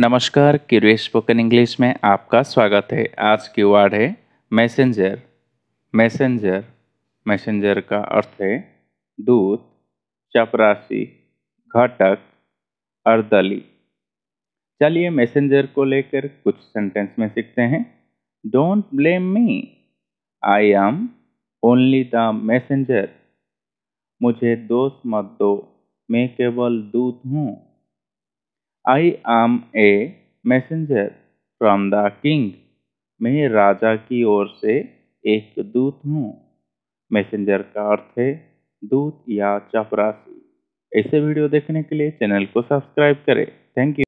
नमस्कार किरवे spoken English में आपका स्वागत है आज की वर्ड है मैसेंजर मैसेंजर मैसेंजर का अर्थ है दूत चपरासी घटक अर्दली चलिए मैसेंजर को लेकर कुछ सेंटेंस में सीखते हैं don't blame me I am only the messenger मुझे दोस्त मत दो मैं केवल दूत हूँ I am a messenger from the king मैं राजा की ओर से एक दूत हूँ मैसेंजर का अर्थ है दूत या चपरासी ऐसे वीडियो देखने के लिए चैनल को सब्सक्राइब करें थैंक यू